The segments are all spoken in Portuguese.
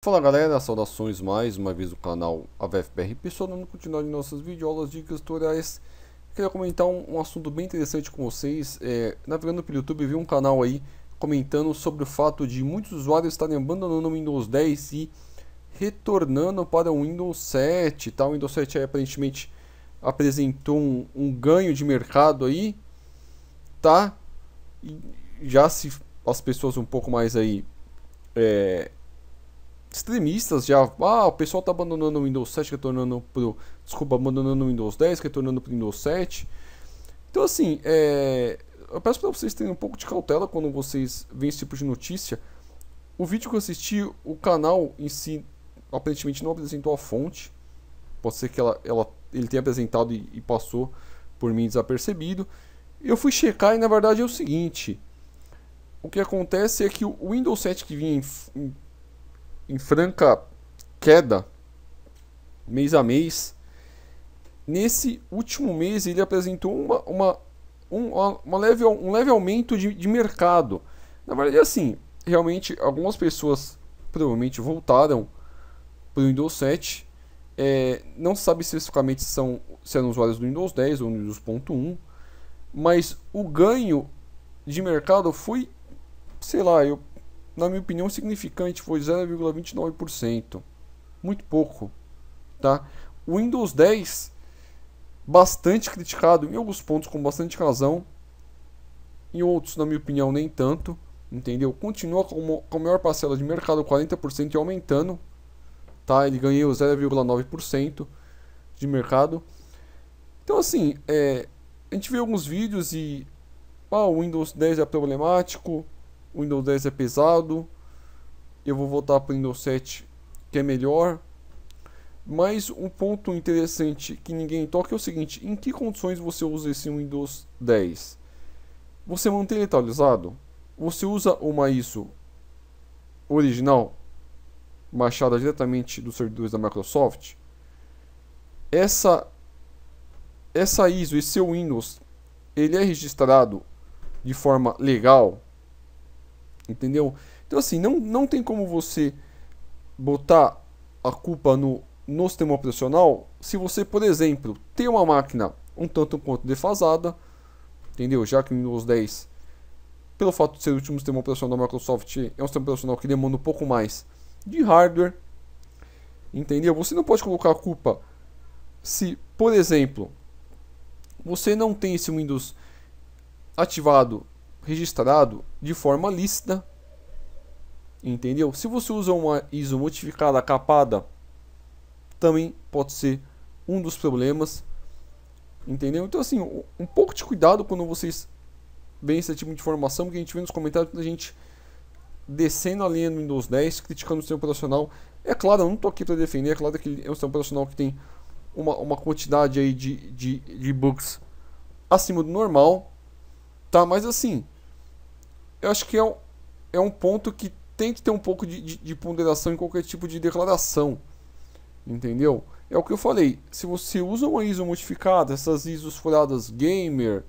Fala galera, saudações mais uma vez do canal AVFBR Pessoal, continuar de nossas videoaulas, dicas, tutoriais Queria comentar um, um, assunto bem interessante com vocês é, Navegando pelo YouTube, vi um canal aí comentando sobre o fato de muitos usuários estarem abandonando o Windows 10 e retornando para o Windows 7 tá? O Windows 7 aí, aparentemente apresentou um, um ganho de mercado aí tá? E já se as pessoas um pouco mais aí é, extremistas já, ah, o pessoal tá abandonando o Windows 7, retornando tá pro, desculpa, abandonando o Windows 10, retornando tá pro Windows 7. Então assim, é, eu peço para vocês terem um pouco de cautela quando vocês veem esse tipo de notícia. O vídeo que eu assisti, o canal em si aparentemente não apresentou a fonte. Pode ser que ela, ela ele tenha apresentado e, e passou por mim desapercebido. Eu fui checar e na verdade é o seguinte: o que acontece é que o Windows 7 que vinha em, em em franca queda mês a mês. Nesse último mês, ele apresentou uma, uma, um, uma leve, um leve aumento de, de mercado. Na verdade, assim, realmente algumas pessoas provavelmente voltaram para o Windows 7. É, não sabe especificamente se, são, se eram usuários do Windows 10 ou do Windows.1, mas o ganho de mercado foi, sei lá, eu na minha opinião, significante, foi 0,29%. Muito pouco, tá? O Windows 10, bastante criticado em alguns pontos com bastante razão, em outros, na minha opinião, nem tanto, entendeu? Continua com, com a maior parcela de mercado, 40% e aumentando, tá? Ele ganhou 0,9% de mercado. Então, assim, é, a gente vê alguns vídeos e ah, o Windows 10 é problemático, Windows 10 é pesado. Eu vou voltar para o Windows 7, que é melhor. Mas um ponto interessante que ninguém toca é o seguinte: em que condições você usa esse Windows 10? Você mantém ele atualizado? Você usa uma ISO original, baixada diretamente dos servidores da Microsoft? Essa, essa ISO e seu Windows ele é registrado de forma legal? Entendeu? Então, assim, não, não tem como você botar a culpa no, no sistema operacional se você, por exemplo, tem uma máquina um tanto quanto defasada, entendeu? Já que o Windows 10, pelo fato de ser o último sistema operacional da Microsoft, é um sistema operacional que demanda um pouco mais de hardware, entendeu? Você não pode colocar a culpa se, por exemplo, você não tem esse Windows ativado registrado de forma lícita. Entendeu? Se você usa uma ISO modificada capada, também pode ser um dos problemas. Entendeu? Então, assim, um pouco de cuidado quando vocês veem esse tipo de informação, porque a gente vê nos comentários da gente descendo a linha no Windows 10, criticando o sistema operacional. É claro, eu não estou aqui para defender, é claro que é um sistema operacional que tem uma, uma quantidade aí de, de, de bugs acima do normal, tá? Mas assim, eu acho que é um, é um ponto que tem que ter um pouco de, de, de ponderação em qualquer tipo de declaração. Entendeu? É o que eu falei. Se você usa uma ISO modificada, essas ISOs furadas gamer,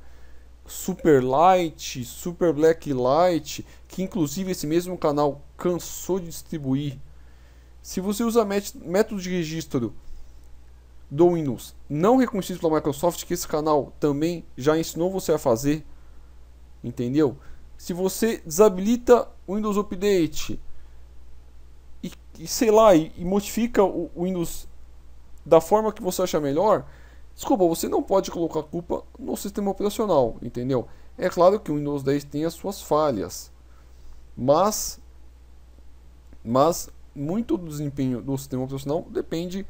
super light, super black light, que inclusive esse mesmo canal cansou de distribuir. Se você usa método de registro do Windows não reconhecido pela Microsoft, que esse canal também já ensinou você a fazer, entendeu? se você desabilita o Windows Update e, e sei lá, e, e modifica o, o Windows da forma que você achar melhor, desculpa, você não pode colocar a culpa no sistema operacional, entendeu? É claro que o Windows 10 tem as suas falhas, mas mas muito do desempenho do sistema operacional depende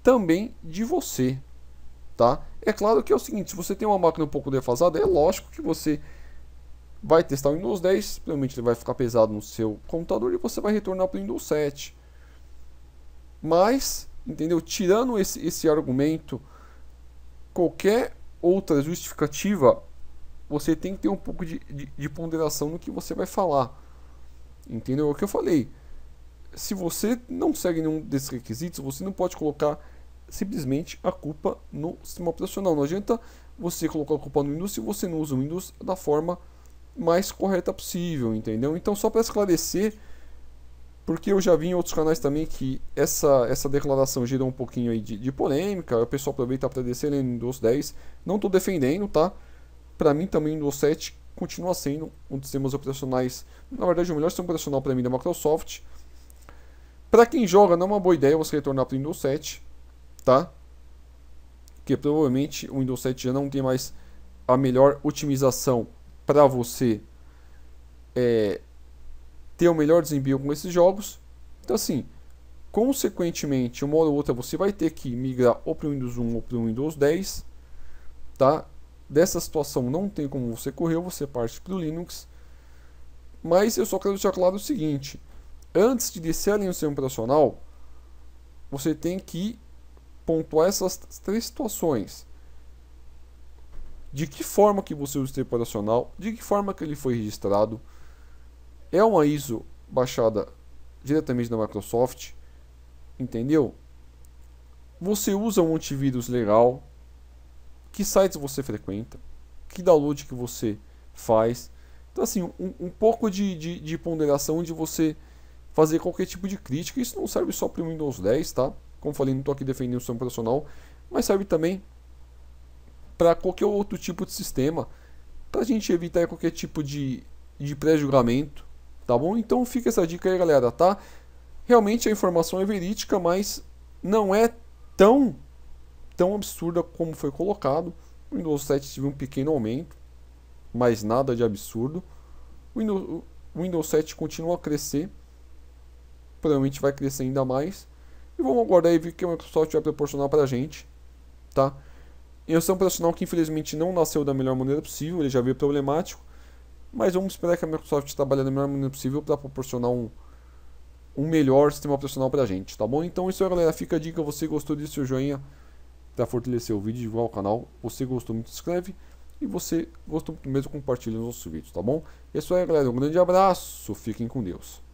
também de você, tá? É claro que é o seguinte, se você tem uma máquina um pouco defasada, é lógico que você vai testar o Windows 10, provavelmente ele vai ficar pesado no seu computador e você vai retornar para o Windows 7. Mas, entendeu? Tirando esse, esse argumento, qualquer outra justificativa, você tem que ter um pouco de, de, de ponderação no que você vai falar. Entendeu? É o que eu falei. Se você não segue nenhum desses requisitos, você não pode colocar simplesmente a culpa no sistema operacional. Não adianta você colocar a culpa no Windows se você não usa o Windows da forma mais correta possível, entendeu? Então, só para esclarecer, porque eu já vi em outros canais também que essa, essa declaração gerou um pouquinho aí de, de polêmica, o pessoal aproveita para descer no Windows 10. Não estou defendendo, tá? Para mim também o Windows 7 continua sendo um dos sistemas operacionais, na verdade o melhor sistema operacional para mim da Microsoft. Para quem joga, não é uma boa ideia você retornar para o Windows 7, tá? Que provavelmente o Windows 7 já não tem mais a melhor otimização para você é, ter o melhor desempenho com esses jogos. Então, assim, consequentemente, uma hora ou outra você vai ter que migrar ou para o Windows 1 ou para o Windows 10. Tá? Dessa situação não tem como você correr, você parte para o Linux. Mas eu só quero deixar claro o seguinte: antes de descerem no sistema operacional, você tem que pontuar essas três situações de que forma que você usa o sistema operacional, de que forma que ele foi registrado. É uma ISO baixada diretamente da Microsoft, entendeu? Você usa um antivírus legal, que sites você frequenta, que download que você faz. Então assim, um, um pouco de, de, de ponderação de você fazer qualquer tipo de crítica. Isso não serve só para o Windows 10, tá? Como falei, não estou aqui defendendo o sistema operacional, mas serve também para qualquer outro tipo de sistema, para a gente evitar qualquer tipo de, de pré-julgamento, tá bom? Então fica essa dica aí, galera, tá? Realmente a informação é verídica, mas não é tão, tão absurda como foi colocado. O Windows 7 teve um pequeno aumento, mas nada de absurdo. O Windows, o Windows 7 continua a crescer, provavelmente vai crescer ainda mais. E vamos aguardar e ver o que o Microsoft vai proporcionar para a gente, tá? Eu sou um profissional que infelizmente não nasceu da melhor maneira possível, ele já veio problemático, mas vamos esperar que a Microsoft trabalhe da melhor maneira possível para proporcionar um, um melhor sistema operacional a gente, tá bom? Então é isso aí, galera. Fica a dica. Você gostou disso, seu joinha para fortalecer o vídeo, divulgar o canal. Você gostou muito, se inscreve. E você gostou muito mesmo, compartilha os nossos vídeos, tá bom? É isso aí, galera. Um grande abraço. Fiquem com Deus.